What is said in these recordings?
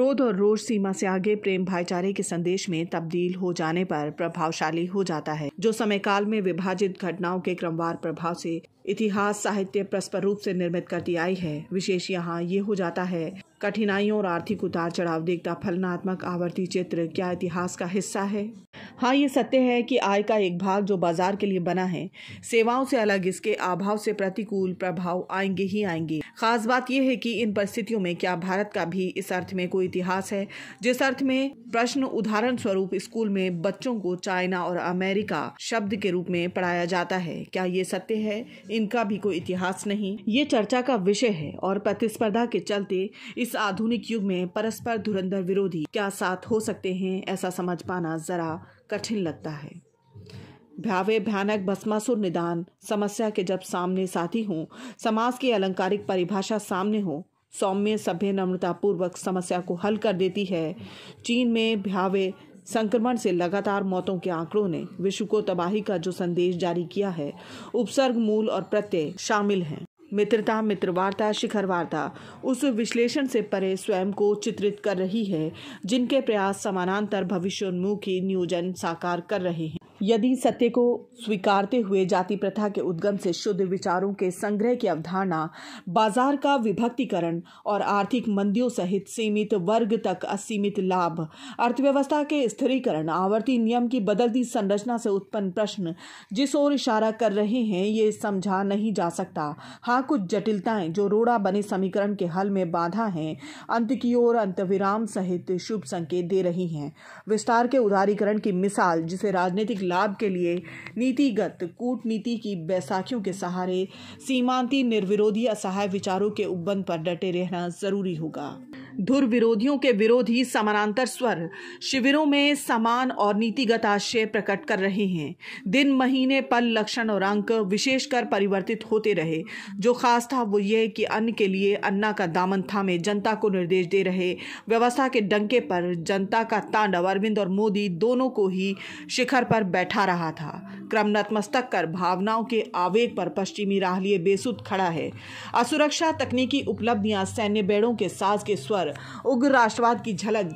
क्रोध और रोष सीमा से आगे प्रेम भाईचारे के संदेश में तब्दील हो जाने पर प्रभावशाली हो जाता है जो समय काल में विभाजित घटनाओं के क्रमवार प्रभाव से इतिहास साहित्य परस्पर रूप से निर्मित करती आई है विशेष यहाँ ये हो जाता है कठिनाइयों और आर्थिक उतार चढ़ाव देखता फलनात्मक आवर्ती चित्र क्या इतिहास का हिस्सा है हाँ ये सत्य है कि आय का एक भाग जो बाजार के लिए बना है सेवाओं से अलग इसके अभाव से प्रतिकूल प्रभाव आएंगे ही आएंगे खास बात यह है कि इन परिस्थितियों में क्या भारत का भी इस अर्थ में कोई इतिहास है जिस अर्थ में प्रश्न उदाहरण स्वरूप स्कूल में बच्चों को चाइना और अमेरिका शब्द के रूप में पढ़ाया जाता है क्या ये सत्य है इनका भी कोई इतिहास नहीं ये चर्चा का विषय है और प्रतिस्पर्धा के चलते इस आधुनिक युग में परस्पर धुरंधर विरोधी क्या साथ हो सकते हैं ऐसा समझ पाना जरा कठिन लगता है भ्यावे भयानक भस्मासुर निदान समस्या के जब सामने साथी हों समाज की अलंकारिक परिभाषा सामने हो सौम्य सभ्य नम्रतापूर्वक समस्या को हल कर देती है चीन में भ्यावे संक्रमण से लगातार मौतों के आंकड़ों ने विश्व को तबाही का जो संदेश जारी किया है उपसर्ग मूल और प्रत्यय शामिल हैं मित्रता मित्रवार्ता शिखर वार्ता उस विश्लेषण से परे स्वयं को चित्रित कर रही है जिनके प्रयास समानांतर भविष्योन्मुखी नियोजन साकार कर रहे हैं यदि सत्य को स्वीकारते हुए जाति प्रथा के उद्गम से शुद्ध विचारों के संग्रह की अवधारणा बाजार का विभक्तिकरण और आर्थिक मंदियों सहित सीमित वर्ग तक असीमित लाभ अर्थव्यवस्था के स्थिरीकरण आवर्ती नियम की बदलती संरचना से उत्पन्न प्रश्न जिस ओर इशारा कर रहे हैं ये समझा नहीं जा सकता हाँ कुछ जटिलताएं जो रोड़ा बने समीकरण के हल में बाधा हैं अंत की ओर विराम सहित शुभ संकेत दे रही हैं विस्तार के उदारीकरण की मिसाल जिसे राजनीतिक लाभ के लिए नीतिगत कूटनीति की बैसाखियों के सहारे सीमांती निर्विरोधी असहाय विचारों के उबंध पर डटे रहना जरूरी होगा धुर विरोधियों के विरोधी समानांतर स्वर शिविरों में समान और नीतिगत आशय प्रकट कर रहे हैं दिन महीने पल लक्षण और अंक विशेषकर परिवर्तित होते रहे जो खास था वो ये कि अन्न के लिए अन्ना का दामन थामे जनता को निर्देश दे रहे व्यवस्था के डंके पर जनता का तांडव अरविंद और मोदी दोनों को ही शिखर पर बैठा रहा था क्रम नतमस्तक कर भावनाओं के आवेग पर पश्चिमी राह लिए बेसुध खड़ा है असुरक्षा तकनीकी उपलब्धियां सैन्य बेड़ों के साज के स्वर उग्र राष्ट्रवाद की झलक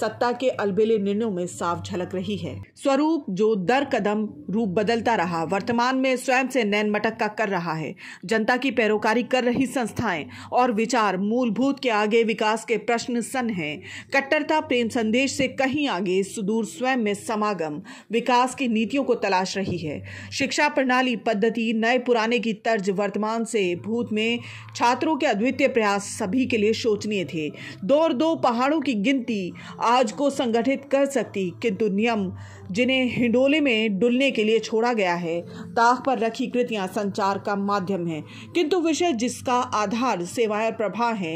सत्ता के अलबेले निर्णयों में साफ झलक रही है स्वरूप जो दर कदम रूप बदलता रहा वर्तमान में स्वयं से नैन मटक का कर रहा है जनता की पैरोकारी कर रही संस्थाएं और विचार मूलभूत के आगे विकास के प्रश्न सन हैं कट्टरता प्रेम संदेश से कहीं आगे सुदूर स्वयं में समागम विकास की नीतियों को तलाश रही है शिक्षा प्रणाली पद्धति नए पुराने की तर्ज वर्तमान से भूत में छात्रों के अद्वितीय प्रयास सभी के लिए शोचनीय थे दो दो पहाड़ों की गिनती आज को संगठित कर सकती किंतु नियम जिन्हें हिंडोले में डुलने के लिए छोड़ा गया है ताक पर रखी कृतियां संचार का माध्यम है किंतु विषय जिसका आधार सेवाएं प्रभा है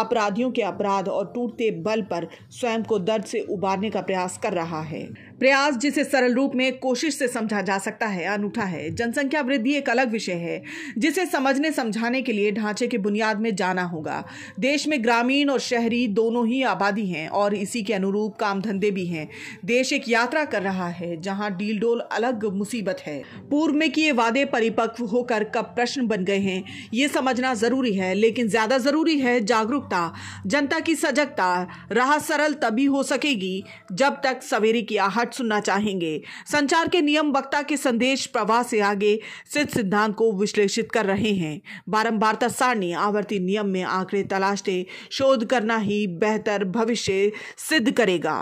अपराधियों के अपराध और टूटते बल पर स्वयं को दर्द से उबारने का प्रयास कर रहा है प्रयास जिसे सरल रूप में कोशिश से समझा जा सकता है अनूठा है जनसंख्या वृद्धि एक अलग विषय है जिसे समझने समझाने के लिए ढांचे के बुनियाद में जाना होगा देश में ग्रामीण और शहरी दोनों ही आबादी हैं और इसी के अनुरूप काम धंधे भी हैं देश एक यात्रा कर रहा है जहां डील डोल अलग मुसीबत है पूर्व में किए वादे परिपक्व होकर कब प्रश्न बन गए हैं ये समझना जरूरी है लेकिन ज्यादा जरूरी है जागरूकता जनता की सजगता राह सरल तभी हो सकेगी जब तक सवेरे की आहट सुनना चाहेंगे संचार के नियम वक्ता के संदेश प्रवाह से आगे सिद्ध सिद्धांत को विश्लेषित कर रहे हैं बारम्बार सारणी आवर्ती नियम में आंकड़े तलाशते शोध करना ही बेहतर भविष्य सिद्ध करेगा